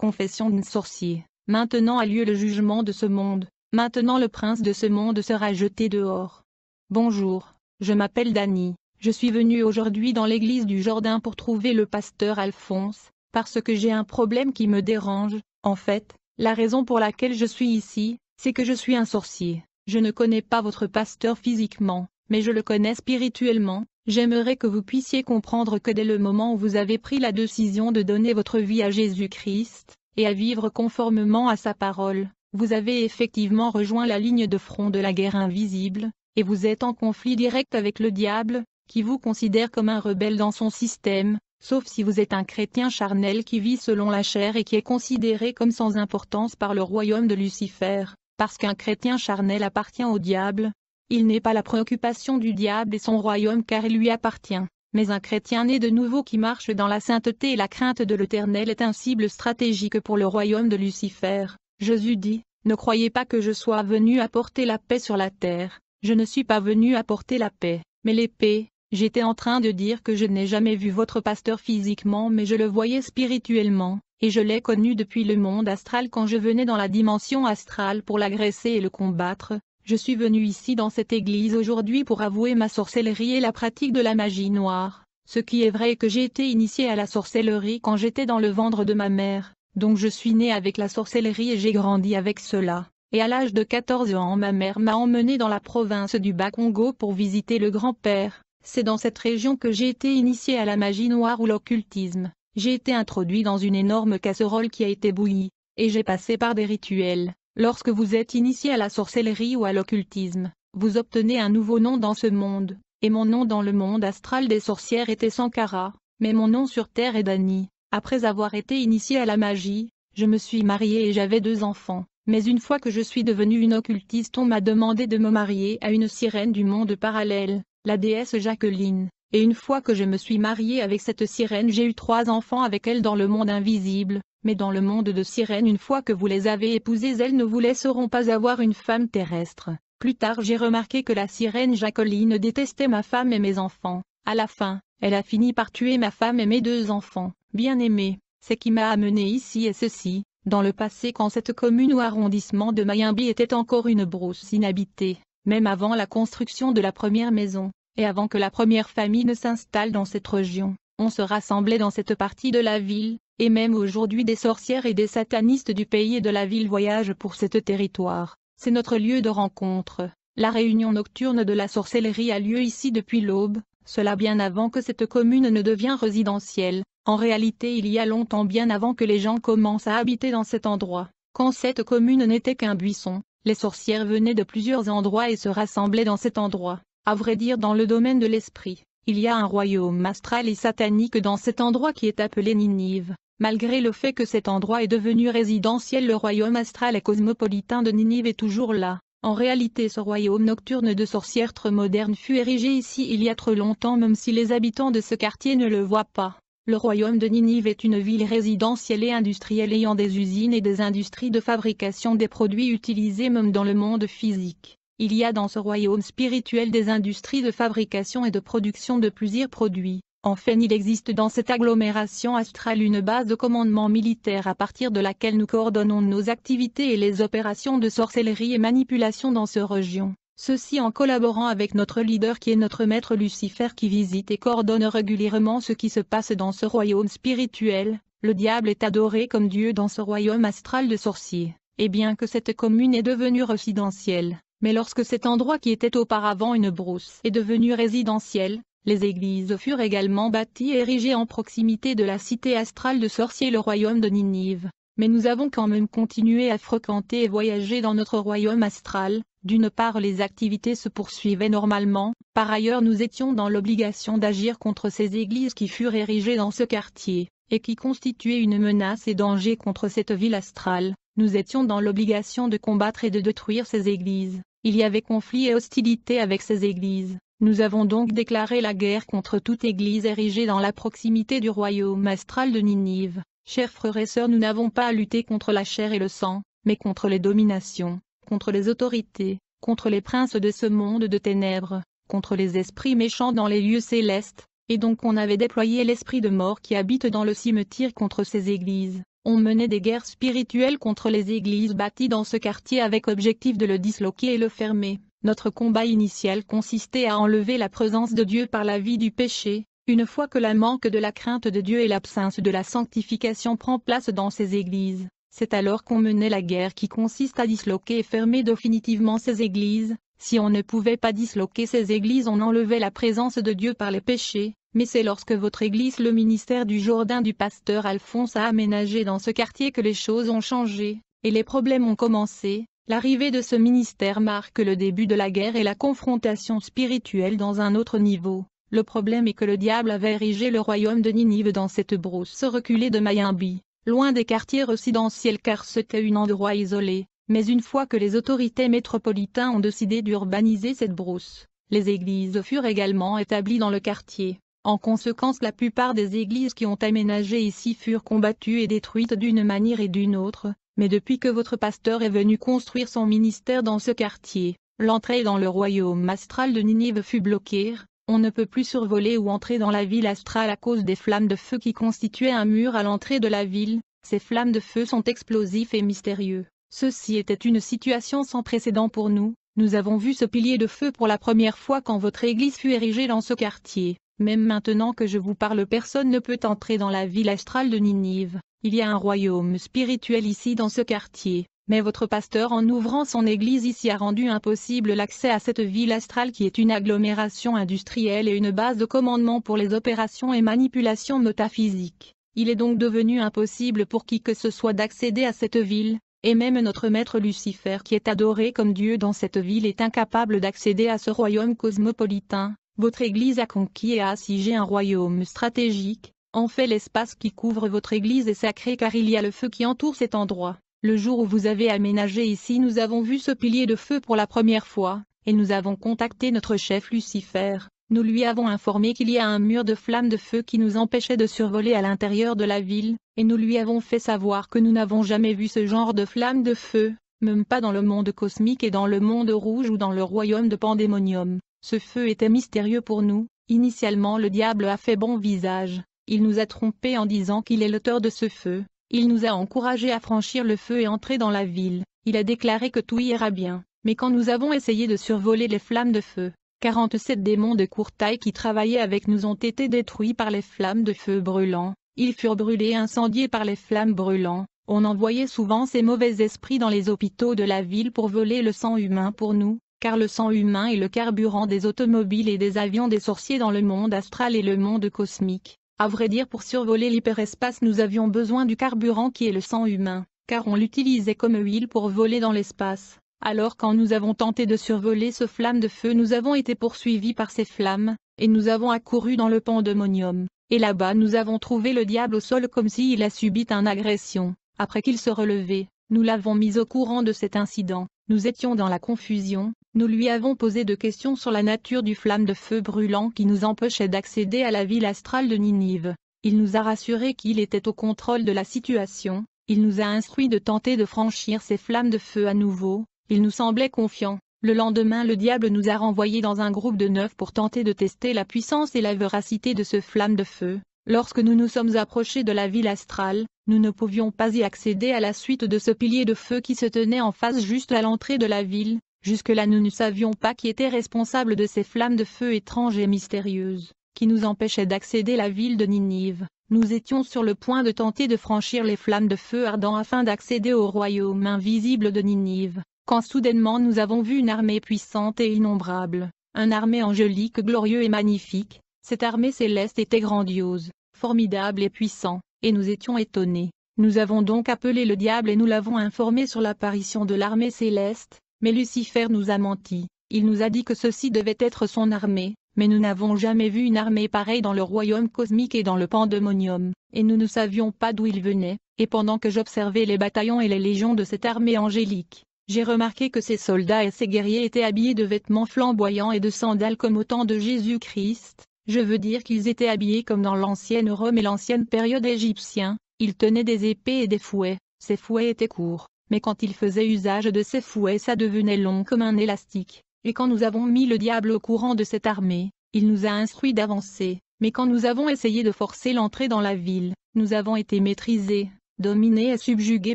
confession d'un sorcier. Maintenant a lieu le jugement de ce monde, maintenant le prince de ce monde sera jeté dehors. Bonjour, je m'appelle Dany, je suis venu aujourd'hui dans l'église du Jardin pour trouver le pasteur Alphonse, parce que j'ai un problème qui me dérange, en fait, la raison pour laquelle je suis ici, c'est que je suis un sorcier. Je ne connais pas votre pasteur physiquement, mais je le connais spirituellement, j'aimerais que vous puissiez comprendre que dès le moment où vous avez pris la décision de donner votre vie à Jésus-Christ, et à vivre conformément à sa parole, vous avez effectivement rejoint la ligne de front de la guerre invisible, et vous êtes en conflit direct avec le diable, qui vous considère comme un rebelle dans son système, sauf si vous êtes un chrétien charnel qui vit selon la chair et qui est considéré comme sans importance par le royaume de Lucifer, parce qu'un chrétien charnel appartient au diable, il n'est pas la préoccupation du diable et son royaume car il lui appartient, mais un chrétien né de nouveau qui marche dans la sainteté et la crainte de l'Éternel est un cible stratégique pour le royaume de Lucifer. Jésus dit, Ne croyez pas que je sois venu apporter la paix sur la terre, je ne suis pas venu apporter la paix, mais l'épée, J'étais en train de dire que je n'ai jamais vu votre pasteur physiquement mais je le voyais spirituellement, et je l'ai connu depuis le monde astral quand je venais dans la dimension astrale pour l'agresser et le combattre, je suis venu ici dans cette église aujourd'hui pour avouer ma sorcellerie et la pratique de la magie noire. Ce qui est vrai est que j'ai été initié à la sorcellerie quand j'étais dans le ventre de ma mère, donc je suis né avec la sorcellerie et j'ai grandi avec cela. Et à l'âge de 14 ans ma mère m'a emmené dans la province du Bas-Congo pour visiter le grand-père. C'est dans cette région que j'ai été initié à la magie noire ou l'occultisme. J'ai été introduit dans une énorme casserole qui a été bouillie, et j'ai passé par des rituels. Lorsque vous êtes initié à la sorcellerie ou à l'occultisme, vous obtenez un nouveau nom dans ce monde, et mon nom dans le monde astral des sorcières était Sankara, mais mon nom sur Terre est Dani. Après avoir été initié à la magie, je me suis marié et j'avais deux enfants, mais une fois que je suis devenue une occultiste on m'a demandé de me marier à une sirène du monde parallèle, la déesse Jacqueline et une fois que je me suis marié avec cette sirène j'ai eu trois enfants avec elle dans le monde invisible, mais dans le monde de sirène une fois que vous les avez épousées elles ne vous laisseront pas avoir une femme terrestre. Plus tard j'ai remarqué que la sirène Jacqueline détestait ma femme et mes enfants. À la fin, elle a fini par tuer ma femme et mes deux enfants. Bien aimé, c'est qui m'a amené ici et ceci, dans le passé quand cette commune ou arrondissement de Mayimbi était encore une brousse inhabitée, même avant la construction de la première maison, et avant que la première famille ne s'installe dans cette région, on se rassemblait dans cette partie de la ville, et même aujourd'hui des sorcières et des satanistes du pays et de la ville voyagent pour cet territoire. C'est notre lieu de rencontre. La réunion nocturne de la sorcellerie a lieu ici depuis l'aube, cela bien avant que cette commune ne devienne résidentielle. En réalité il y a longtemps bien avant que les gens commencent à habiter dans cet endroit. Quand cette commune n'était qu'un buisson, les sorcières venaient de plusieurs endroits et se rassemblaient dans cet endroit. À vrai dire dans le domaine de l'esprit, il y a un royaume astral et satanique dans cet endroit qui est appelé Ninive. Malgré le fait que cet endroit est devenu résidentiel le royaume astral et cosmopolitain de Ninive est toujours là. En réalité ce royaume nocturne de sorcières très moderne fut érigé ici il y a trop longtemps même si les habitants de ce quartier ne le voient pas. Le royaume de Ninive est une ville résidentielle et industrielle ayant des usines et des industries de fabrication des produits utilisés même dans le monde physique. Il y a dans ce royaume spirituel des industries de fabrication et de production de plusieurs produits. Enfin il existe dans cette agglomération astrale une base de commandement militaire à partir de laquelle nous coordonnons nos activités et les opérations de sorcellerie et manipulation dans ce région. Ceci en collaborant avec notre leader qui est notre maître Lucifer qui visite et coordonne régulièrement ce qui se passe dans ce royaume spirituel. Le diable est adoré comme Dieu dans ce royaume astral de sorciers, et bien que cette commune est devenue résidentielle, mais lorsque cet endroit qui était auparavant une brousse est devenu résidentiel, les églises furent également bâties et érigées en proximité de la cité astrale de sorcier le royaume de Ninive. Mais nous avons quand même continué à fréquenter et voyager dans notre royaume astral, d'une part les activités se poursuivaient normalement, par ailleurs nous étions dans l'obligation d'agir contre ces églises qui furent érigées dans ce quartier, et qui constituaient une menace et danger contre cette ville astrale, nous étions dans l'obligation de combattre et de détruire ces églises. Il y avait conflit et hostilité avec ces églises. Nous avons donc déclaré la guerre contre toute église érigée dans la proximité du royaume astral de Ninive. Chers frères et sœurs, nous n'avons pas à lutter contre la chair et le sang, mais contre les dominations, contre les autorités, contre les princes de ce monde de ténèbres, contre les esprits méchants dans les lieux célestes, et donc on avait déployé l'esprit de mort qui habite dans le cimetière contre ces églises. On menait des guerres spirituelles contre les églises bâties dans ce quartier avec objectif de le disloquer et le fermer. Notre combat initial consistait à enlever la présence de Dieu par la vie du péché, une fois que la manque de la crainte de Dieu et l'absence de la sanctification prend place dans ces églises, c'est alors qu'on menait la guerre qui consiste à disloquer et fermer définitivement ces églises, si on ne pouvait pas disloquer ces églises on enlevait la présence de Dieu par les péchés, mais c'est lorsque votre église le ministère du Jourdain du pasteur Alphonse a aménagé dans ce quartier que les choses ont changé, et les problèmes ont commencé, l'arrivée de ce ministère marque le début de la guerre et la confrontation spirituelle dans un autre niveau. Le problème est que le diable avait érigé le royaume de Ninive dans cette brousse reculée de Mayimbi, loin des quartiers résidentiels car c'était un endroit isolé, mais une fois que les autorités métropolitaines ont décidé d'urbaniser cette brousse, les églises furent également établies dans le quartier. En conséquence la plupart des églises qui ont aménagé ici furent combattues et détruites d'une manière et d'une autre, mais depuis que votre pasteur est venu construire son ministère dans ce quartier, l'entrée dans le royaume astral de Ninive fut bloquée, on ne peut plus survoler ou entrer dans la ville astrale à cause des flammes de feu qui constituaient un mur à l'entrée de la ville, ces flammes de feu sont explosifs et mystérieux, Ceci était une situation sans précédent pour nous, nous avons vu ce pilier de feu pour la première fois quand votre église fut érigée dans ce quartier. Même maintenant que je vous parle personne ne peut entrer dans la ville astrale de Ninive. Il y a un royaume spirituel ici dans ce quartier. Mais votre pasteur en ouvrant son église ici a rendu impossible l'accès à cette ville astrale qui est une agglomération industrielle et une base de commandement pour les opérations et manipulations métaphysiques. Il est donc devenu impossible pour qui que ce soit d'accéder à cette ville, et même notre maître Lucifer qui est adoré comme Dieu dans cette ville est incapable d'accéder à ce royaume cosmopolitain, votre Église a conquis et a assiégé un royaume stratégique, en fait l'espace qui couvre votre Église est sacré car il y a le feu qui entoure cet endroit. Le jour où vous avez aménagé ici nous avons vu ce pilier de feu pour la première fois, et nous avons contacté notre chef Lucifer, nous lui avons informé qu'il y a un mur de flammes de feu qui nous empêchait de survoler à l'intérieur de la ville, et nous lui avons fait savoir que nous n'avons jamais vu ce genre de flammes de feu, même pas dans le monde cosmique et dans le monde rouge ou dans le royaume de Pandémonium. Ce feu était mystérieux pour nous, initialement le diable a fait bon visage, il nous a trompés en disant qu'il est l'auteur de ce feu, il nous a encouragés à franchir le feu et entrer dans la ville, il a déclaré que tout ira bien, mais quand nous avons essayé de survoler les flammes de feu, 47 démons de courte taille qui travaillaient avec nous ont été détruits par les flammes de feu brûlant, ils furent brûlés et incendiés par les flammes brûlants. on envoyait souvent ces mauvais esprits dans les hôpitaux de la ville pour voler le sang humain pour nous, car le sang humain est le carburant des automobiles et des avions des sorciers dans le monde astral et le monde cosmique. À vrai dire pour survoler l'hyperespace nous avions besoin du carburant qui est le sang humain, car on l'utilisait comme huile pour voler dans l'espace. Alors quand nous avons tenté de survoler ce flamme de feu nous avons été poursuivis par ces flammes, et nous avons accouru dans le pandemonium, et là-bas nous avons trouvé le diable au sol comme s'il a subi une agression, après qu'il se relevait, nous l'avons mis au courant de cet incident, nous étions dans la confusion, nous lui avons posé de questions sur la nature du flamme de feu brûlant qui nous empêchait d'accéder à la ville astrale de Ninive, il nous a rassuré qu'il était au contrôle de la situation, il nous a instruit de tenter de franchir ces flammes de feu à nouveau, il nous semblait confiant. Le lendemain le diable nous a renvoyés dans un groupe de neuf pour tenter de tester la puissance et la véracité de ce flamme de feu. Lorsque nous nous sommes approchés de la ville astrale, nous ne pouvions pas y accéder à la suite de ce pilier de feu qui se tenait en face juste à l'entrée de la ville, jusque-là nous ne savions pas qui était responsable de ces flammes de feu étranges et mystérieuses, qui nous empêchaient d'accéder à la ville de Ninive. Nous étions sur le point de tenter de franchir les flammes de feu ardents afin d'accéder au royaume invisible de Ninive, quand soudainement nous avons vu une armée puissante et innombrable, un armée angélique glorieux et magnifique, cette armée céleste était grandiose, formidable et puissant, et nous étions étonnés. Nous avons donc appelé le diable et nous l'avons informé sur l'apparition de l'armée céleste, mais Lucifer nous a menti, il nous a dit que ceci devait être son armée, mais nous n'avons jamais vu une armée pareille dans le royaume cosmique et dans le pandémonium, et nous ne savions pas d'où il venait, et pendant que j'observais les bataillons et les légions de cette armée angélique, j'ai remarqué que ces soldats et ces guerriers étaient habillés de vêtements flamboyants et de sandales comme au temps de Jésus-Christ, je veux dire qu'ils étaient habillés comme dans l'ancienne Rome et l'ancienne période égyptienne, ils tenaient des épées et des fouets, ces fouets étaient courts, mais quand ils faisaient usage de ces fouets ça devenait long comme un élastique, et quand nous avons mis le diable au courant de cette armée, il nous a instruits d'avancer, mais quand nous avons essayé de forcer l'entrée dans la ville, nous avons été maîtrisés, dominés et subjugués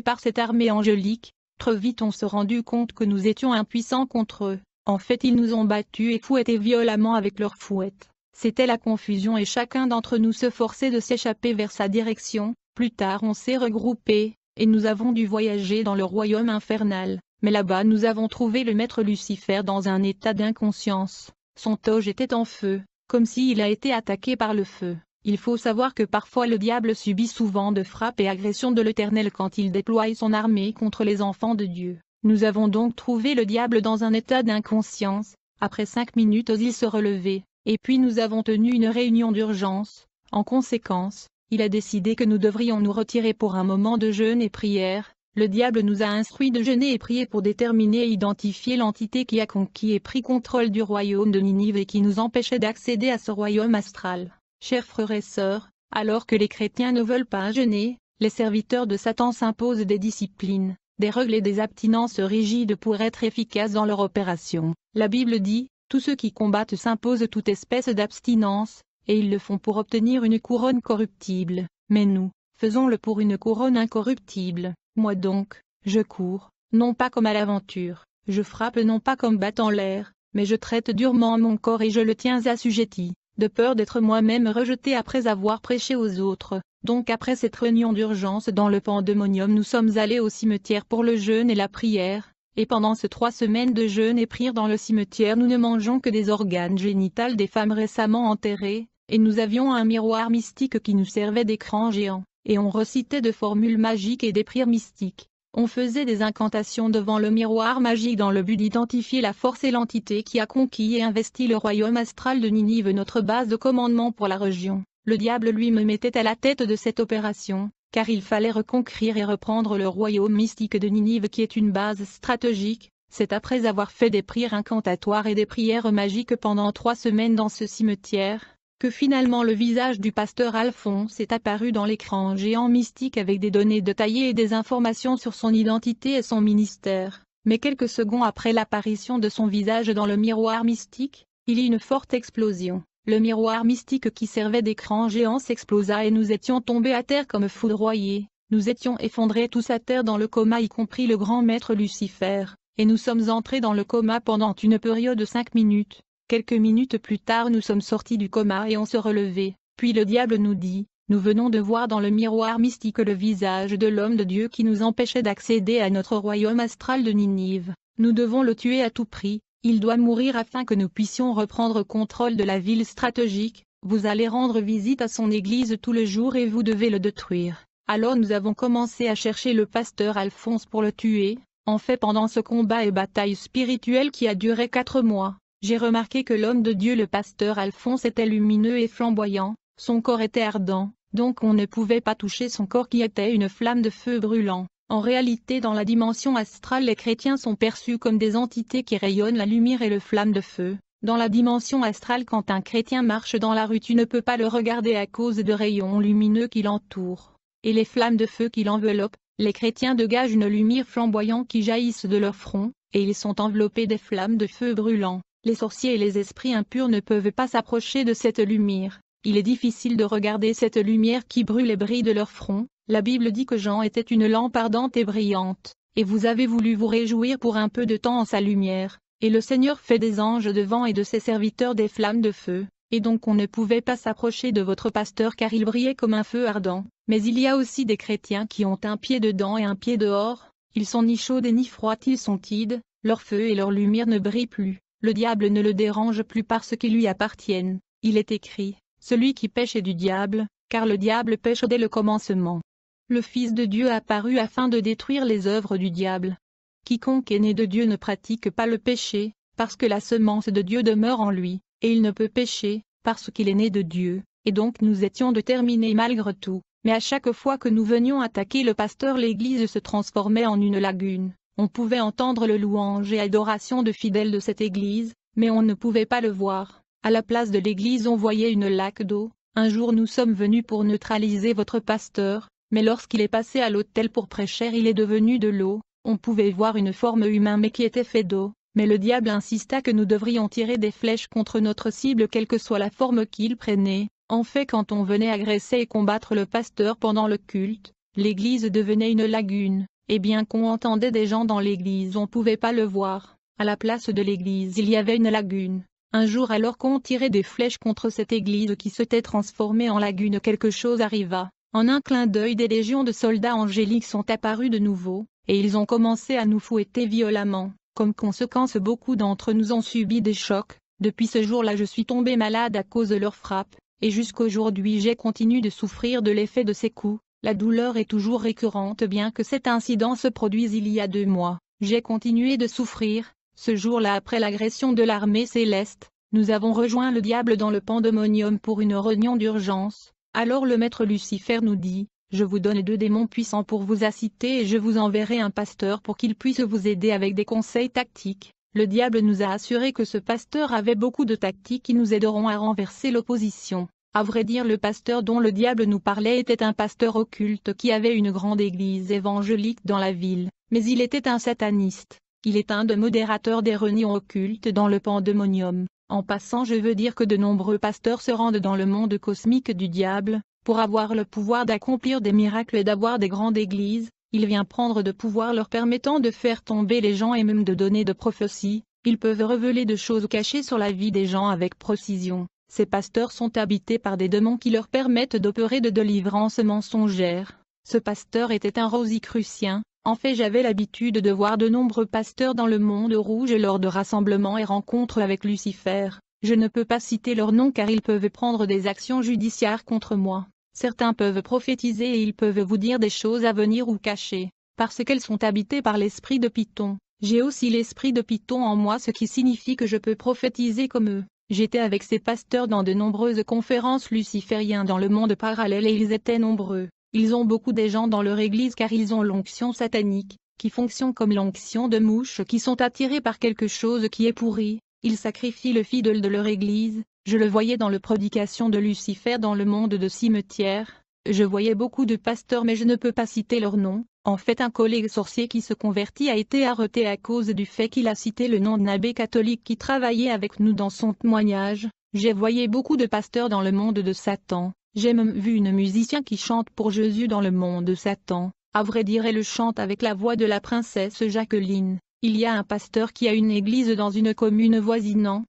par cette armée angélique, vite on se rendu compte que nous étions impuissants contre eux. En fait ils nous ont battus et fouettés violemment avec leurs fouettes. C'était la confusion et chacun d'entre nous se forçait de s'échapper vers sa direction. Plus tard on s'est regroupé et nous avons dû voyager dans le royaume infernal. Mais là-bas nous avons trouvé le maître Lucifer dans un état d'inconscience. Son toge était en feu, comme s'il a été attaqué par le feu. Il faut savoir que parfois le diable subit souvent de frappes et agressions de l'Éternel quand il déploie son armée contre les enfants de Dieu. Nous avons donc trouvé le diable dans un état d'inconscience, après cinq minutes il se relevait, et puis nous avons tenu une réunion d'urgence, en conséquence, il a décidé que nous devrions nous retirer pour un moment de jeûne et prière, le diable nous a instruit de jeûner et prier pour déterminer et identifier l'entité qui a conquis et pris contrôle du royaume de Ninive et qui nous empêchait d'accéder à ce royaume astral. Chers frères et sœurs, alors que les chrétiens ne veulent pas jeûner, les serviteurs de Satan s'imposent des disciplines, des règles et des abstinences rigides pour être efficaces dans leur opération. La Bible dit, tous ceux qui combattent s'imposent toute espèce d'abstinence, et ils le font pour obtenir une couronne corruptible, mais nous, faisons-le pour une couronne incorruptible. Moi donc, je cours, non pas comme à l'aventure, je frappe non pas comme battant l'air, mais je traite durement mon corps et je le tiens assujetti, de peur d'être moi-même rejeté après avoir prêché aux autres. Donc après cette réunion d'urgence dans le pandémonium nous sommes allés au cimetière pour le jeûne et la prière, et pendant ces trois semaines de jeûne et prière dans le cimetière nous ne mangeons que des organes génitales des femmes récemment enterrées, et nous avions un miroir mystique qui nous servait d'écran géant, et on recitait de formules magiques et des prières mystiques on faisait des incantations devant le miroir magique dans le but d'identifier la force et l'entité qui a conquis et investi le royaume astral de Ninive notre base de commandement pour la région. Le diable lui me mettait à la tête de cette opération, car il fallait reconquérir et reprendre le royaume mystique de Ninive qui est une base stratégique, c'est après avoir fait des prières incantatoires et des prières magiques pendant trois semaines dans ce cimetière, que finalement le visage du pasteur Alphonse est apparu dans l'écran géant mystique avec des données détaillées et des informations sur son identité et son ministère. Mais quelques secondes après l'apparition de son visage dans le miroir mystique, il y eut une forte explosion. Le miroir mystique qui servait d'écran géant s'explosa et nous étions tombés à terre comme foudroyés. Nous étions effondrés tous à terre dans le coma y compris le grand maître Lucifer, et nous sommes entrés dans le coma pendant une période de cinq minutes. Quelques minutes plus tard nous sommes sortis du coma et on se relevait, puis le diable nous dit, nous venons de voir dans le miroir mystique le visage de l'homme de Dieu qui nous empêchait d'accéder à notre royaume astral de Ninive, nous devons le tuer à tout prix, il doit mourir afin que nous puissions reprendre contrôle de la ville stratégique, vous allez rendre visite à son église tout le jour et vous devez le détruire. Alors nous avons commencé à chercher le pasteur Alphonse pour le tuer, en fait pendant ce combat et bataille spirituelle qui a duré quatre mois, j'ai remarqué que l'homme de Dieu le pasteur Alphonse était lumineux et flamboyant, son corps était ardent, donc on ne pouvait pas toucher son corps qui était une flamme de feu brûlant. En réalité dans la dimension astrale les chrétiens sont perçus comme des entités qui rayonnent la lumière et le flamme de feu. Dans la dimension astrale quand un chrétien marche dans la rue tu ne peux pas le regarder à cause de rayons lumineux qui l'entourent. Et les flammes de feu qui l'enveloppent, les chrétiens dégagent une lumière flamboyante qui jaillissent de leur front, et ils sont enveloppés des flammes de feu brûlant. Les sorciers et les esprits impurs ne peuvent pas s'approcher de cette lumière. Il est difficile de regarder cette lumière qui brûle et brille de leur front. La Bible dit que Jean était une lampe ardente et brillante, et vous avez voulu vous réjouir pour un peu de temps en sa lumière. Et le Seigneur fait des anges devant et de ses serviteurs des flammes de feu, et donc on ne pouvait pas s'approcher de votre pasteur car il brillait comme un feu ardent. Mais il y a aussi des chrétiens qui ont un pied dedans et un pied dehors, ils sont ni chauds et ni froids, ils sont tides, leur feu et leur lumière ne brillent plus. Le diable ne le dérange plus parce qui lui appartiennent. Il est écrit, celui qui pêche est du diable, car le diable pêche dès le commencement. Le Fils de Dieu apparut afin de détruire les œuvres du diable. Quiconque est né de Dieu ne pratique pas le péché, parce que la semence de Dieu demeure en lui, et il ne peut pécher, parce qu'il est né de Dieu, et donc nous étions déterminés malgré tout, mais à chaque fois que nous venions attaquer le pasteur l'église se transformait en une lagune, on pouvait entendre le louange et adoration de fidèles de cette église, mais on ne pouvait pas le voir. À la place de l'église on voyait une laque d'eau. Un jour nous sommes venus pour neutraliser votre pasteur, mais lorsqu'il est passé à l'autel pour prêcher il est devenu de l'eau. On pouvait voir une forme humaine mais qui était faite d'eau mais le diable insista que nous devrions tirer des flèches contre notre cible quelle que soit la forme qu'il prenait. En fait quand on venait agresser et combattre le pasteur pendant le culte, l'église devenait une lagune, et eh bien qu'on entendait des gens dans l'église on pouvait pas le voir, à la place de l'église il y avait une lagune. Un jour alors qu'on tirait des flèches contre cette église qui s'était transformée en lagune quelque chose arriva. En un clin d'œil des légions de soldats angéliques sont apparus de nouveau, et ils ont commencé à nous fouetter violemment. Comme conséquence beaucoup d'entre nous ont subi des chocs, depuis ce jour-là je suis tombé malade à cause de leurs frappes, et jusqu'aujourd'hui j'ai continué de souffrir de l'effet de ces coups, la douleur est toujours récurrente bien que cet incident se produise il y a deux mois. J'ai continué de souffrir, ce jour-là après l'agression de l'armée céleste, nous avons rejoint le diable dans le pandemonium pour une réunion d'urgence, alors le maître Lucifer nous dit, je vous donne deux démons puissants pour vous inciter et je vous enverrai un pasteur pour qu'il puisse vous aider avec des conseils tactiques. Le diable nous a assuré que ce pasteur avait beaucoup de tactiques qui nous aideront à renverser l'opposition. À vrai dire le pasteur dont le diable nous parlait était un pasteur occulte qui avait une grande église évangélique dans la ville, mais il était un sataniste. Il est un des modérateurs des réunions occultes dans le pandémonium. En passant je veux dire que de nombreux pasteurs se rendent dans le monde cosmique du diable, pour avoir le pouvoir d'accomplir des miracles et d'avoir des grandes églises, il vient prendre de pouvoir leur permettant de faire tomber les gens et même de donner de prophéties, ils peuvent révéler de choses cachées sur la vie des gens avec précision. Ces pasteurs sont habités par des démons qui leur permettent d'opérer de délivrances mensongère. Ce pasteur était un rosicrucien, en fait j'avais l'habitude de voir de nombreux pasteurs dans le monde rouge lors de rassemblements et rencontres avec Lucifer, je ne peux pas citer leurs noms car ils peuvent prendre des actions judiciaires contre moi. Certains peuvent prophétiser et ils peuvent vous dire des choses à venir ou cachées, parce qu'elles sont habitées par l'esprit de Python. J'ai aussi l'esprit de Python en moi ce qui signifie que je peux prophétiser comme eux. J'étais avec ces pasteurs dans de nombreuses conférences lucifériennes dans le monde parallèle et ils étaient nombreux. Ils ont beaucoup des gens dans leur église car ils ont l'onction satanique, qui fonctionne comme l'onction de mouches qui sont attirées par quelque chose qui est pourri. Ils sacrifient le fidèle de leur église, je le voyais dans le prédication de Lucifer dans le monde de cimetière, je voyais beaucoup de pasteurs mais je ne peux pas citer leur nom, en fait un collègue sorcier qui se convertit a été arrêté à cause du fait qu'il a cité le nom d'un abbé catholique qui travaillait avec nous dans son témoignage. J'ai voyé beaucoup de pasteurs dans le monde de Satan, j'ai même vu une musicien qui chante pour Jésus dans le monde de Satan, à vrai dire elle chante avec la voix de la princesse Jacqueline. Il y a un pasteur qui a une église dans une commune voisinant,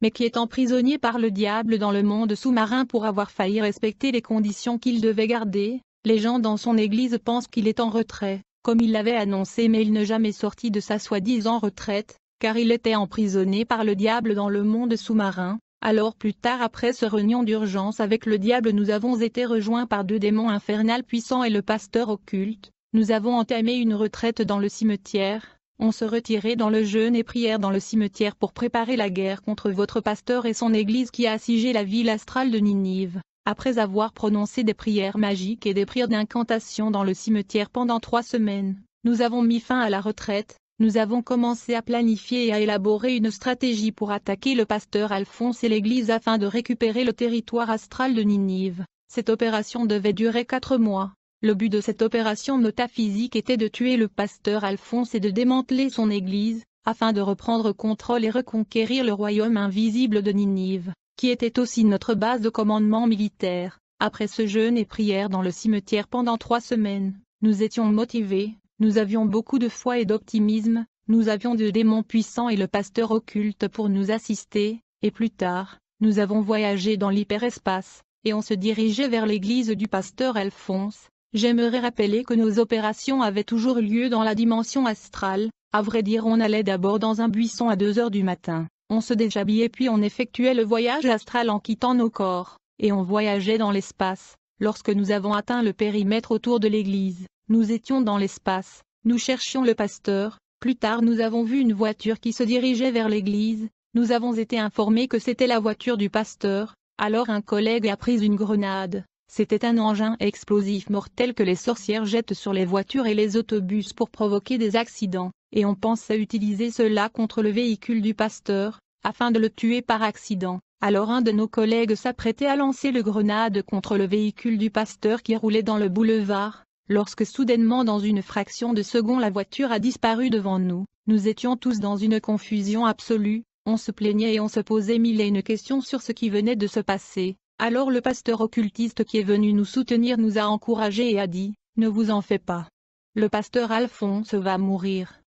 mais qui est emprisonné par le diable dans le monde sous-marin pour avoir failli respecter les conditions qu'il devait garder, les gens dans son église pensent qu'il est en retrait, comme il l'avait annoncé mais il n'est jamais sorti de sa soi-disant retraite, car il était emprisonné par le diable dans le monde sous-marin, alors plus tard après ce réunion d'urgence avec le diable nous avons été rejoints par deux démons infernals puissants et le pasteur occulte, nous avons entamé une retraite dans le cimetière, on se retirait dans le jeûne et prière dans le cimetière pour préparer la guerre contre votre pasteur et son église qui a assiégé la ville astrale de Ninive après avoir prononcé des prières magiques et des prières d'incantation dans le cimetière pendant trois semaines, nous avons mis fin à la retraite, nous avons commencé à planifier et à élaborer une stratégie pour attaquer le pasteur Alphonse et l'Église afin de récupérer le territoire astral de Ninive. Cette opération devait durer quatre mois. Le but de cette opération métaphysique était de tuer le pasteur Alphonse et de démanteler son Église, afin de reprendre contrôle et reconquérir le royaume invisible de Ninive qui était aussi notre base de commandement militaire. Après ce jeûne et prière dans le cimetière pendant trois semaines, nous étions motivés, nous avions beaucoup de foi et d'optimisme, nous avions deux démons puissants et le pasteur occulte pour nous assister, et plus tard, nous avons voyagé dans l'hyperespace, et on se dirigeait vers l'église du pasteur Alphonse. J'aimerais rappeler que nos opérations avaient toujours lieu dans la dimension astrale, à vrai dire on allait d'abord dans un buisson à deux heures du matin, on se déshabillait puis on effectuait le voyage astral en quittant nos corps, et on voyageait dans l'espace. Lorsque nous avons atteint le périmètre autour de l'église, nous étions dans l'espace, nous cherchions le pasteur, plus tard nous avons vu une voiture qui se dirigeait vers l'église, nous avons été informés que c'était la voiture du pasteur, alors un collègue a pris une grenade. C'était un engin explosif mortel que les sorcières jettent sur les voitures et les autobus pour provoquer des accidents, et on pense à utiliser cela contre le véhicule du pasteur, afin de le tuer par accident, alors un de nos collègues s'apprêtait à lancer le grenade contre le véhicule du pasteur qui roulait dans le boulevard, lorsque soudainement dans une fraction de seconde la voiture a disparu devant nous, nous étions tous dans une confusion absolue, on se plaignait et on se posait mille et une questions sur ce qui venait de se passer, alors le pasteur occultiste qui est venu nous soutenir nous a encouragés et a dit, ne vous en faites pas. Le pasteur Alphonse va mourir.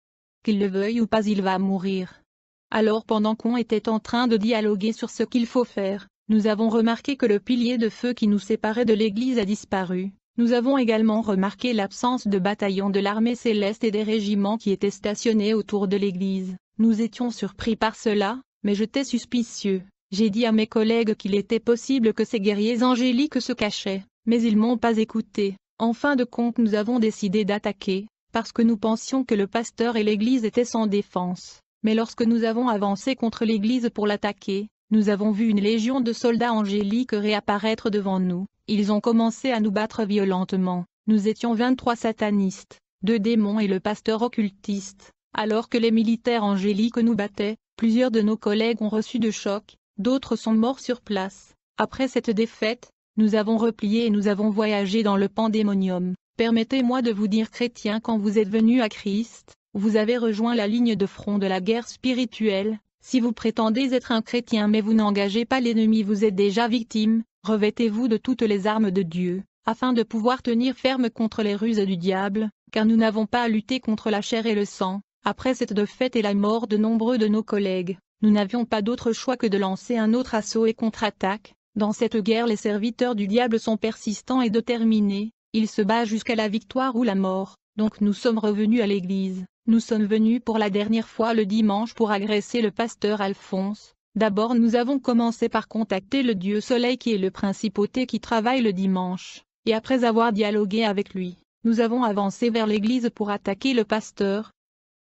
Qu'il le veuille ou pas il va mourir. Alors pendant qu'on était en train de dialoguer sur ce qu'il faut faire, nous avons remarqué que le pilier de feu qui nous séparait de l'église a disparu. Nous avons également remarqué l'absence de bataillons de l'armée céleste et des régiments qui étaient stationnés autour de l'église. Nous étions surpris par cela, mais j'étais suspicieux. J'ai dit à mes collègues qu'il était possible que ces guerriers angéliques se cachaient, mais ils m'ont pas écouté. En fin de compte nous avons décidé d'attaquer, parce que nous pensions que le pasteur et l'église étaient sans défense. Mais lorsque nous avons avancé contre l'Église pour l'attaquer, nous avons vu une légion de soldats angéliques réapparaître devant nous, ils ont commencé à nous battre violentement, nous étions 23 satanistes, deux démons et le pasteur occultiste, alors que les militaires angéliques nous battaient, plusieurs de nos collègues ont reçu de chocs, d'autres sont morts sur place. Après cette défaite, nous avons replié et nous avons voyagé dans le pandémonium. Permettez-moi de vous dire chrétien quand vous êtes venu à Christ, vous avez rejoint la ligne de front de la guerre spirituelle, si vous prétendez être un chrétien mais vous n'engagez pas l'ennemi vous êtes déjà victime, revêtez-vous de toutes les armes de Dieu, afin de pouvoir tenir ferme contre les ruses du diable, car nous n'avons pas à lutter contre la chair et le sang, après cette défaite et la mort de nombreux de nos collègues, nous n'avions pas d'autre choix que de lancer un autre assaut et contre-attaque, dans cette guerre les serviteurs du diable sont persistants et déterminés, ils se battent jusqu'à la victoire ou la mort, donc nous sommes revenus à l'Église nous sommes venus pour la dernière fois le dimanche pour agresser le pasteur Alphonse. D'abord nous avons commencé par contacter le Dieu Soleil qui est le principauté qui travaille le dimanche, et après avoir dialogué avec lui, nous avons avancé vers l'église pour attaquer le pasteur.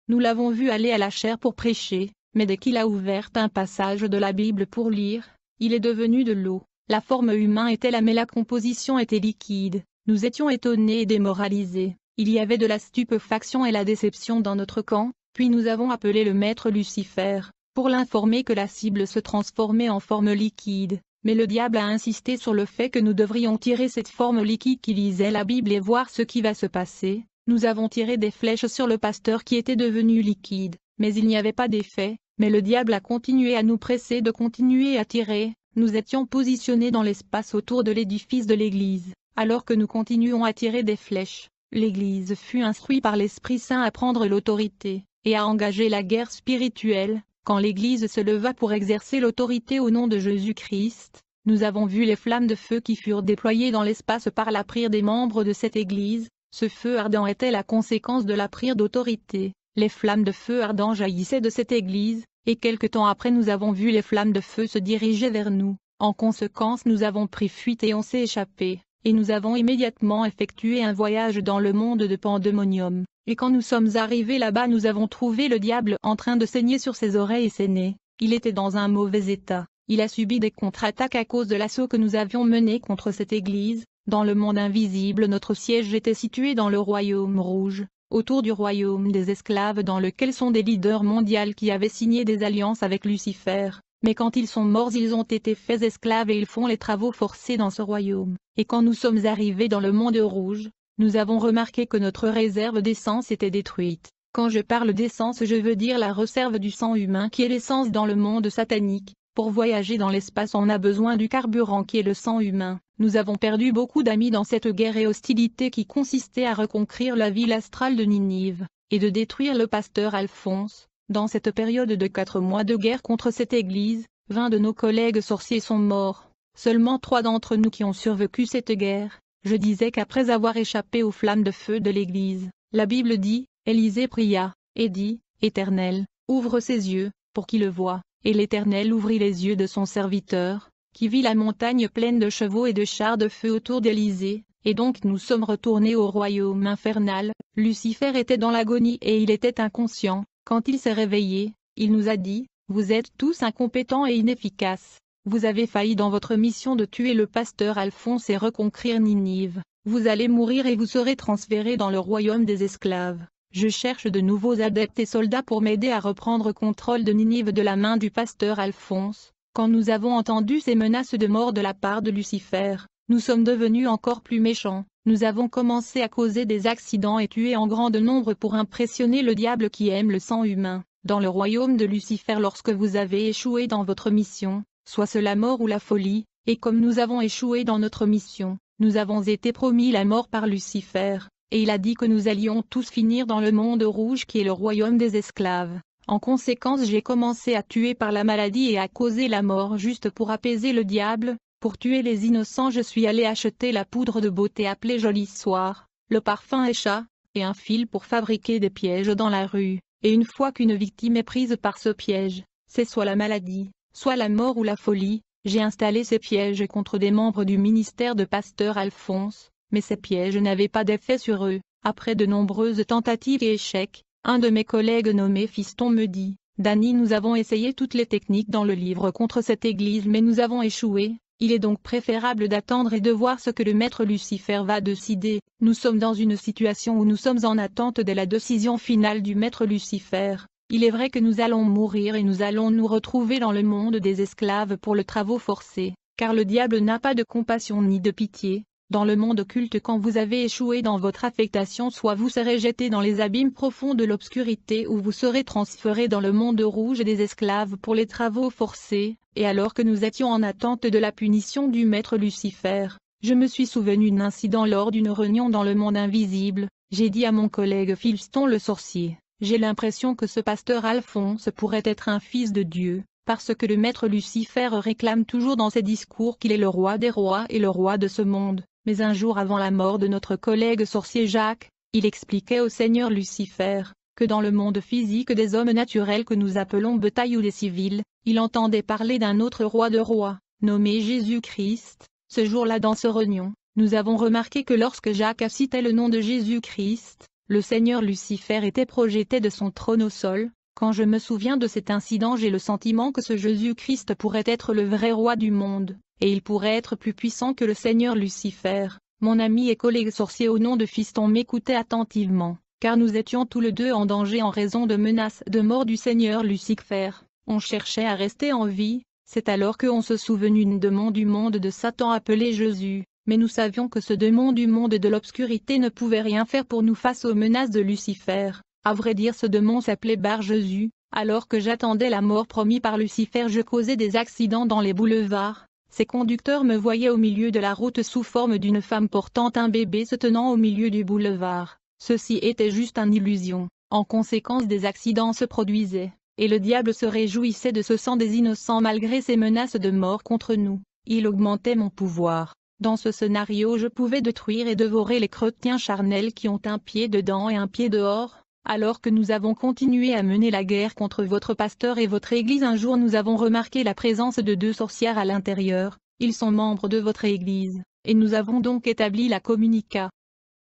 Nous l'avons vu aller à la chaire pour prêcher, mais dès qu'il a ouvert un passage de la Bible pour lire, il est devenu de l'eau. La forme humaine était là mais la composition était liquide, nous étions étonnés et démoralisés. Il y avait de la stupéfaction et la déception dans notre camp, puis nous avons appelé le maître Lucifer, pour l'informer que la cible se transformait en forme liquide, mais le diable a insisté sur le fait que nous devrions tirer cette forme liquide qui lisait la Bible et voir ce qui va se passer, nous avons tiré des flèches sur le pasteur qui était devenu liquide, mais il n'y avait pas d'effet, mais le diable a continué à nous presser de continuer à tirer, nous étions positionnés dans l'espace autour de l'édifice de l'église, alors que nous continuons à tirer des flèches, L'Église fut instruite par l'Esprit Saint à prendre l'autorité, et à engager la guerre spirituelle, quand l'Église se leva pour exercer l'autorité au nom de Jésus-Christ, nous avons vu les flammes de feu qui furent déployées dans l'espace par la prière des membres de cette Église, ce feu ardent était la conséquence de la prière d'autorité, les flammes de feu ardent jaillissaient de cette Église, et quelque temps après nous avons vu les flammes de feu se diriger vers nous, en conséquence nous avons pris fuite et on s'est échappé et nous avons immédiatement effectué un voyage dans le monde de Pandemonium, et quand nous sommes arrivés là-bas nous avons trouvé le diable en train de saigner sur ses oreilles et ses nez, il était dans un mauvais état, il a subi des contre-attaques à cause de l'assaut que nous avions mené contre cette église, dans le monde invisible notre siège était situé dans le royaume rouge, autour du royaume des esclaves dans lequel sont des leaders mondiaux qui avaient signé des alliances avec Lucifer, mais quand ils sont morts ils ont été faits esclaves et ils font les travaux forcés dans ce royaume. Et quand nous sommes arrivés dans le monde rouge, nous avons remarqué que notre réserve d'essence était détruite. Quand je parle d'essence je veux dire la réserve du sang humain qui est l'essence dans le monde satanique. Pour voyager dans l'espace on a besoin du carburant qui est le sang humain. Nous avons perdu beaucoup d'amis dans cette guerre et hostilité qui consistait à reconquérir la ville astrale de Ninive, et de détruire le pasteur Alphonse, dans cette période de quatre mois de guerre contre cette église, vingt de nos collègues sorciers sont morts. Seulement trois d'entre nous qui ont survécu cette guerre. Je disais qu'après avoir échappé aux flammes de feu de l'église, la Bible dit, Élisée pria, et dit, Éternel, ouvre ses yeux, pour qu'il le voit, et l'Éternel ouvrit les yeux de son serviteur, qui vit la montagne pleine de chevaux et de chars de feu autour d'Élisée, et donc nous sommes retournés au royaume infernal, Lucifer était dans l'agonie et il était inconscient, quand il s'est réveillé, il nous a dit, vous êtes tous incompétents et inefficaces. Vous avez failli dans votre mission de tuer le pasteur Alphonse et reconquérir Ninive. Vous allez mourir et vous serez transférés dans le royaume des esclaves. Je cherche de nouveaux adeptes et soldats pour m'aider à reprendre contrôle de Ninive de la main du pasteur Alphonse. Quand nous avons entendu ces menaces de mort de la part de Lucifer, nous sommes devenus encore plus méchants, nous avons commencé à causer des accidents et tuer en grand nombre pour impressionner le diable qui aime le sang humain. Dans le royaume de Lucifer lorsque vous avez échoué dans votre mission, soit cela mort ou la folie, et comme nous avons échoué dans notre mission, nous avons été promis la mort par Lucifer, et il a dit que nous allions tous finir dans le monde rouge qui est le royaume des esclaves. En conséquence j'ai commencé à tuer par la maladie et à causer la mort juste pour apaiser le diable, pour tuer les innocents je suis allé acheter la poudre de beauté appelée Jolie Soir, le parfum chat et un fil pour fabriquer des pièges dans la rue, et une fois qu'une victime est prise par ce piège, c'est soit la maladie, soit la mort ou la folie, j'ai installé ces pièges contre des membres du ministère de Pasteur Alphonse, mais ces pièges n'avaient pas d'effet sur eux, après de nombreuses tentatives et échecs, un de mes collègues nommé Fiston me dit, Dany nous avons essayé toutes les techniques dans le livre contre cette église mais nous avons échoué, il est donc préférable d'attendre et de voir ce que le maître Lucifer va décider. Nous sommes dans une situation où nous sommes en attente de la décision finale du maître Lucifer. Il est vrai que nous allons mourir et nous allons nous retrouver dans le monde des esclaves pour le travaux forcé, car le diable n'a pas de compassion ni de pitié, dans le monde occulte quand vous avez échoué dans votre affectation soit vous serez jeté dans les abîmes profonds de l'obscurité ou vous serez transféré dans le monde rouge des esclaves pour les travaux forcés, et alors que nous étions en attente de la punition du maître Lucifer, je me suis souvenu d'un incident lors d'une réunion dans le monde invisible, j'ai dit à mon collègue Philston le sorcier, j'ai l'impression que ce pasteur Alphonse pourrait être un fils de Dieu, parce que le maître Lucifer réclame toujours dans ses discours qu'il est le roi des rois et le roi de ce monde, mais un jour avant la mort de notre collègue sorcier Jacques, il expliquait au seigneur Lucifer, que dans le monde physique des hommes naturels que nous appelons bataille ou les civils, il entendait parler d'un autre roi de rois, nommé Jésus-Christ. Ce jour-là dans ce réunion, nous avons remarqué que lorsque Jacques a cité le nom de Jésus-Christ, le seigneur Lucifer était projeté de son trône au sol. Quand je me souviens de cet incident j'ai le sentiment que ce Jésus-Christ pourrait être le vrai roi du monde et il pourrait être plus puissant que le seigneur Lucifer. Mon ami et collègue sorcier au nom de Fiston m'écoutait attentivement, car nous étions tous les deux en danger en raison de menaces de mort du seigneur Lucifer. On cherchait à rester en vie, c'est alors qu'on se souvenut d'une démon du monde de Satan appelé Jésus, mais nous savions que ce démon du monde de l'obscurité ne pouvait rien faire pour nous face aux menaces de Lucifer. À vrai dire ce démon s'appelait Bar Jésus, alors que j'attendais la mort promise par Lucifer je causais des accidents dans les boulevards, ces conducteurs me voyaient au milieu de la route sous forme d'une femme portant un bébé se tenant au milieu du boulevard. Ceci était juste une illusion. En conséquence des accidents se produisaient, et le diable se réjouissait de ce sang des innocents malgré ses menaces de mort contre nous. Il augmentait mon pouvoir. Dans ce scénario je pouvais détruire et dévorer les chrétiens charnels qui ont un pied dedans et un pied dehors, alors que nous avons continué à mener la guerre contre votre pasteur et votre église un jour nous avons remarqué la présence de deux sorcières à l'intérieur, ils sont membres de votre église, et nous avons donc établi la communica.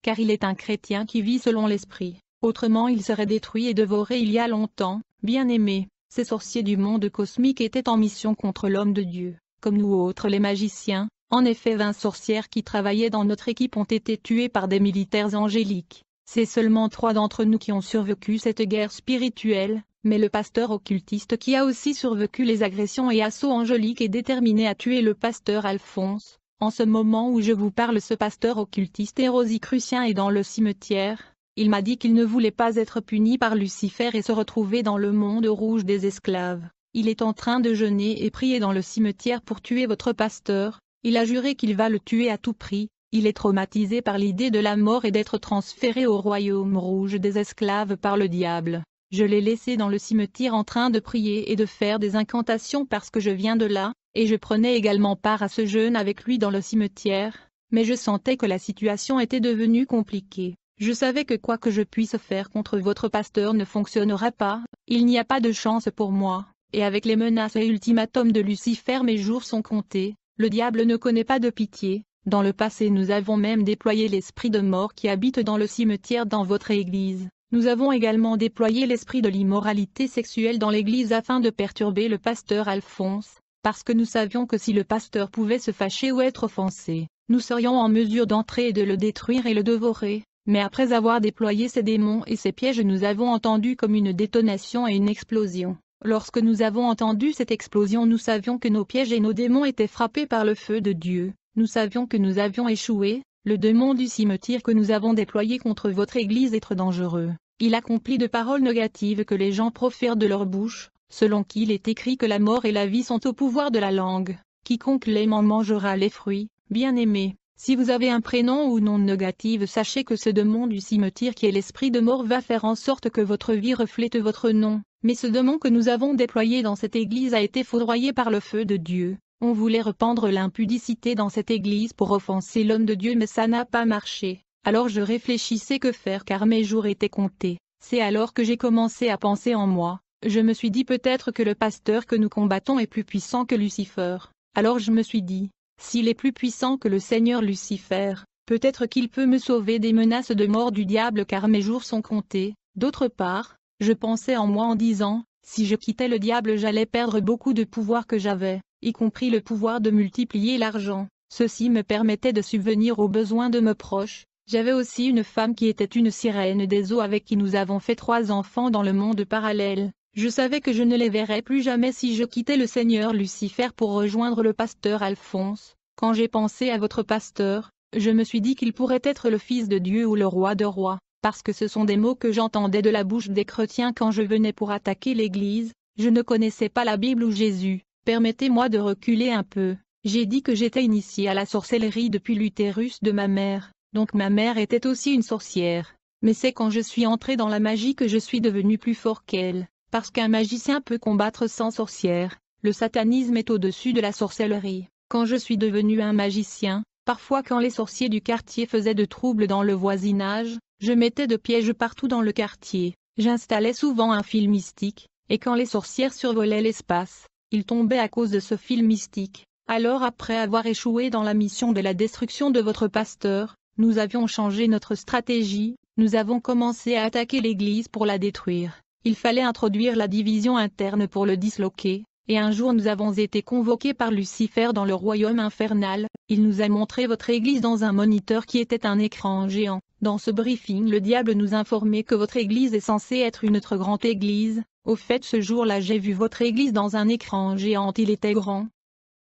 Car il est un chrétien qui vit selon l'esprit, autrement il serait détruit et dévoré il y a longtemps, bien aimé, ces sorciers du monde cosmique étaient en mission contre l'homme de Dieu, comme nous autres les magiciens, en effet vingt sorcières qui travaillaient dans notre équipe ont été tuées par des militaires angéliques. C'est seulement trois d'entre nous qui ont survécu cette guerre spirituelle, mais le pasteur occultiste qui a aussi survécu les agressions et assauts angéliques est déterminé à tuer le pasteur Alphonse. En ce moment où je vous parle ce pasteur occultiste et rosicrucien est dans le cimetière, il m'a dit qu'il ne voulait pas être puni par Lucifer et se retrouver dans le monde rouge des esclaves. Il est en train de jeûner et prier dans le cimetière pour tuer votre pasteur, il a juré qu'il va le tuer à tout prix, il est traumatisé par l'idée de la mort et d'être transféré au royaume rouge des esclaves par le diable. Je l'ai laissé dans le cimetière en train de prier et de faire des incantations parce que je viens de là, et je prenais également part à ce jeûne avec lui dans le cimetière, mais je sentais que la situation était devenue compliquée. Je savais que quoi que je puisse faire contre votre pasteur ne fonctionnera pas, il n'y a pas de chance pour moi, et avec les menaces et ultimatums de Lucifer mes jours sont comptés, le diable ne connaît pas de pitié, dans le passé nous avons même déployé l'esprit de mort qui habite dans le cimetière dans votre église. Nous avons également déployé l'esprit de l'immoralité sexuelle dans l'église afin de perturber le pasteur Alphonse, parce que nous savions que si le pasteur pouvait se fâcher ou être offensé, nous serions en mesure d'entrer et de le détruire et le dévorer. Mais après avoir déployé ces démons et ces pièges nous avons entendu comme une détonation et une explosion. Lorsque nous avons entendu cette explosion nous savions que nos pièges et nos démons étaient frappés par le feu de Dieu. Nous savions que nous avions échoué, le démon du cimetière que nous avons déployé contre votre église est trop dangereux. Il accomplit de paroles négatives que les gens profèrent de leur bouche, selon qu'il est écrit que la mort et la vie sont au pouvoir de la langue. Quiconque l'aime en mangera les fruits, bien aimé. Si vous avez un prénom ou nom négatif sachez que ce démon du cimetière qui est l'esprit de mort va faire en sorte que votre vie reflète votre nom. Mais ce démon que nous avons déployé dans cette église a été foudroyé par le feu de Dieu. On voulait rependre l'impudicité dans cette église pour offenser l'homme de Dieu mais ça n'a pas marché. Alors je réfléchissais que faire car mes jours étaient comptés. C'est alors que j'ai commencé à penser en moi. Je me suis dit peut-être que le pasteur que nous combattons est plus puissant que Lucifer. Alors je me suis dit, s'il est plus puissant que le Seigneur Lucifer, peut-être qu'il peut me sauver des menaces de mort du diable car mes jours sont comptés. D'autre part, je pensais en moi en disant, si je quittais le diable j'allais perdre beaucoup de pouvoir que j'avais y compris le pouvoir de multiplier l'argent. Ceci me permettait de subvenir aux besoins de mes proches. J'avais aussi une femme qui était une sirène des eaux avec qui nous avons fait trois enfants dans le monde parallèle. Je savais que je ne les verrais plus jamais si je quittais le Seigneur Lucifer pour rejoindre le pasteur Alphonse. Quand j'ai pensé à votre pasteur, je me suis dit qu'il pourrait être le Fils de Dieu ou le Roi de Rois, parce que ce sont des mots que j'entendais de la bouche des chrétiens quand je venais pour attaquer l'Église, je ne connaissais pas la Bible ou Jésus. Permettez-moi de reculer un peu. J'ai dit que j'étais initié à la sorcellerie depuis l'utérus de ma mère, donc ma mère était aussi une sorcière. Mais c'est quand je suis entré dans la magie que je suis devenu plus fort qu'elle, parce qu'un magicien peut combattre sans sorcière, le satanisme est au-dessus de la sorcellerie. Quand je suis devenu un magicien, parfois quand les sorciers du quartier faisaient de troubles dans le voisinage, je mettais de pièges partout dans le quartier, j'installais souvent un fil mystique, et quand les sorcières survolaient l'espace, il tombait à cause de ce fil mystique. Alors après avoir échoué dans la mission de la destruction de votre pasteur, nous avions changé notre stratégie, nous avons commencé à attaquer l'Église pour la détruire. Il fallait introduire la division interne pour le disloquer, et un jour nous avons été convoqués par Lucifer dans le royaume infernal, il nous a montré votre église dans un moniteur qui était un écran géant. Dans ce briefing le diable nous informait que votre église est censée être une autre grande église, au fait ce jour-là j'ai vu votre église dans un écran géant il était grand.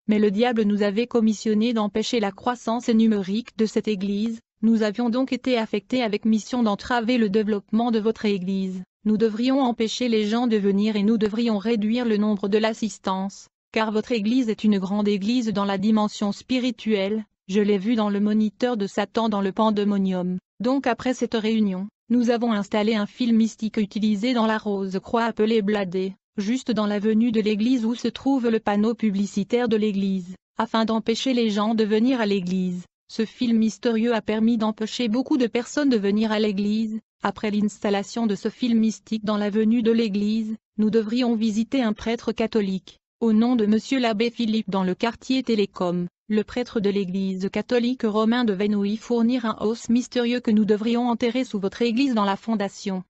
Mais le diable nous avait commissionné d'empêcher la croissance numérique de cette église, nous avions donc été affectés avec mission d'entraver le développement de votre église. Nous devrions empêcher les gens de venir et nous devrions réduire le nombre de l'assistance, car votre église est une grande église dans la dimension spirituelle, je l'ai vu dans le moniteur de Satan dans le pandémonium. Donc après cette réunion, nous avons installé un fil mystique utilisé dans la rose-croix appelé Bladé, juste dans l'avenue de l'église où se trouve le panneau publicitaire de l'église, afin d'empêcher les gens de venir à l'église. Ce fil mystérieux a permis d'empêcher beaucoup de personnes de venir à l'église, après l'installation de ce film mystique dans l'avenue de l'église, nous devrions visiter un prêtre catholique. Au nom de Monsieur l'abbé Philippe dans le quartier Télécom, le prêtre de l'église catholique romain devait nous y fournir un os mystérieux que nous devrions enterrer sous votre église dans la fondation.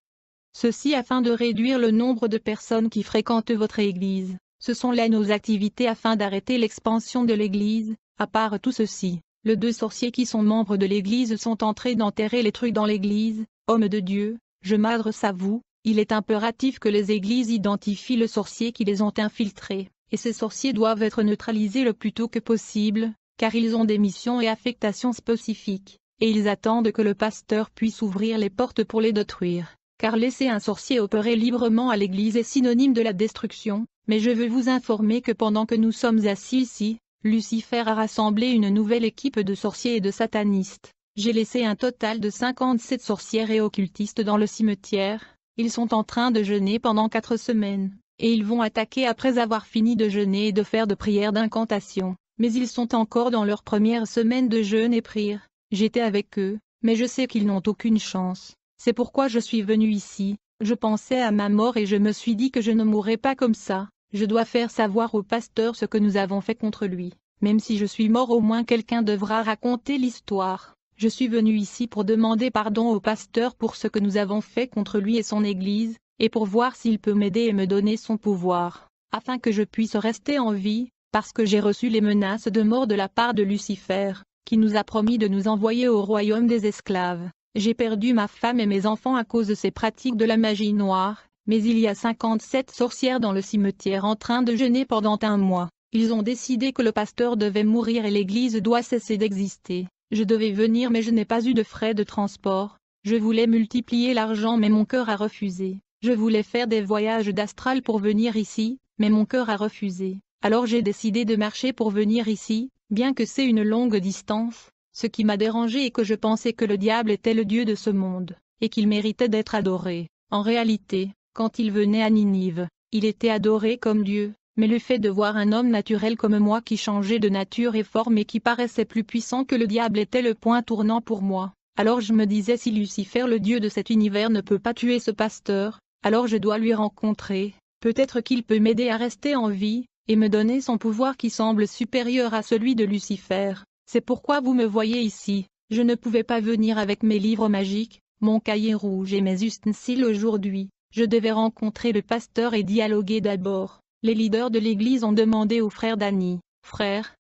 Ceci afin de réduire le nombre de personnes qui fréquentent votre église. Ce sont là nos activités afin d'arrêter l'expansion de l'église, à part tout ceci. Les deux sorciers qui sont membres de l'église sont entrés d'enterrer les trucs dans l'église, Homme de Dieu, je m'adresse à vous, il est impératif que les églises identifient le sorcier qui les ont infiltrés, et ces sorciers doivent être neutralisés le plus tôt que possible, car ils ont des missions et affectations spécifiques, et ils attendent que le pasteur puisse ouvrir les portes pour les détruire, car laisser un sorcier opérer librement à l'église est synonyme de la destruction, mais je veux vous informer que pendant que nous sommes assis ici, Lucifer a rassemblé une nouvelle équipe de sorciers et de satanistes, j'ai laissé un total de 57 sorcières et occultistes dans le cimetière, ils sont en train de jeûner pendant 4 semaines, et ils vont attaquer après avoir fini de jeûner et de faire de prières d'incantation, mais ils sont encore dans leur première semaine de jeûne et prire. j'étais avec eux, mais je sais qu'ils n'ont aucune chance, c'est pourquoi je suis venu ici, je pensais à ma mort et je me suis dit que je ne mourrais pas comme ça, je dois faire savoir au pasteur ce que nous avons fait contre lui, même si je suis mort au moins quelqu'un devra raconter l'histoire. Je suis venu ici pour demander pardon au pasteur pour ce que nous avons fait contre lui et son Église, et pour voir s'il peut m'aider et me donner son pouvoir, afin que je puisse rester en vie, parce que j'ai reçu les menaces de mort de la part de Lucifer, qui nous a promis de nous envoyer au royaume des esclaves. J'ai perdu ma femme et mes enfants à cause de ces pratiques de la magie noire, mais il y a 57 sorcières dans le cimetière en train de jeûner pendant un mois. Ils ont décidé que le pasteur devait mourir et l'église doit cesser d'exister. Je devais venir mais je n'ai pas eu de frais de transport, je voulais multiplier l'argent mais mon cœur a refusé. Je voulais faire des voyages d'astral pour venir ici, mais mon cœur a refusé. Alors j'ai décidé de marcher pour venir ici, bien que c'est une longue distance. Ce qui m'a dérangé est que je pensais que le diable était le dieu de ce monde, et qu'il méritait d'être adoré. En réalité, quand il venait à Ninive, il était adoré comme Dieu, mais le fait de voir un homme naturel comme moi qui changeait de nature et forme et qui paraissait plus puissant que le diable était le point tournant pour moi. Alors je me disais si Lucifer le dieu de cet univers ne peut pas tuer ce pasteur, alors je dois lui rencontrer, peut-être qu'il peut, m'aider à rester en vie, et me donner son pouvoir qui semble supérieur à celui de Lucifer. C'est pourquoi vous me voyez ici, je ne pouvais pas venir avec mes livres magiques, mon cahier rouge et mes ustensiles aujourd'hui, je devais rencontrer le pasteur et dialoguer d'abord. Les leaders de l'église ont demandé au frère Danny, « Frère,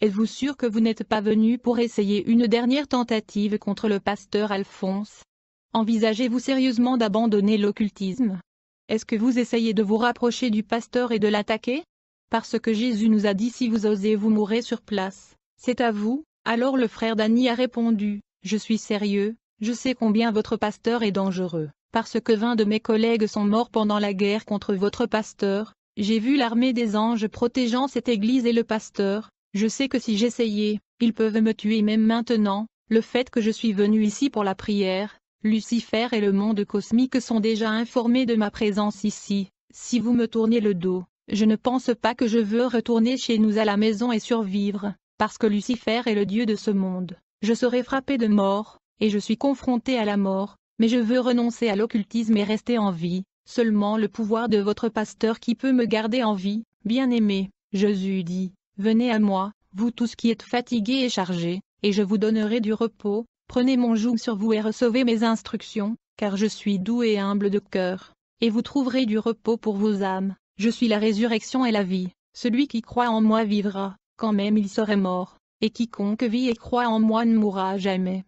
êtes-vous sûr que vous n'êtes pas venu pour essayer une dernière tentative contre le pasteur Alphonse Envisagez-vous sérieusement d'abandonner l'occultisme Est-ce que vous essayez de vous rapprocher du pasteur et de l'attaquer Parce que Jésus nous a dit si vous osez vous mourrez sur place, c'est à vous, alors le frère Danny a répondu, « Je suis sérieux, je sais combien votre pasteur est dangereux, parce que vingt de mes collègues sont morts pendant la guerre contre votre pasteur, j'ai vu l'armée des anges protégeant cette église et le pasteur, je sais que si j'essayais, ils peuvent me tuer même maintenant, le fait que je suis venu ici pour la prière, Lucifer et le monde cosmique sont déjà informés de ma présence ici, si vous me tournez le dos, je ne pense pas que je veux retourner chez nous à la maison et survivre, parce que Lucifer est le dieu de ce monde, je serai frappé de mort, et je suis confronté à la mort, mais je veux renoncer à l'occultisme et rester en vie, Seulement le pouvoir de votre pasteur qui peut me garder en vie, bien-aimé. Jésus dit, Venez à moi, vous tous qui êtes fatigués et chargés, et je vous donnerai du repos, prenez mon joug sur vous et recevez mes instructions, car je suis doux et humble de cœur, et vous trouverez du repos pour vos âmes, je suis la résurrection et la vie, celui qui croit en moi vivra, quand même il serait mort, et quiconque vit et croit en moi ne mourra jamais.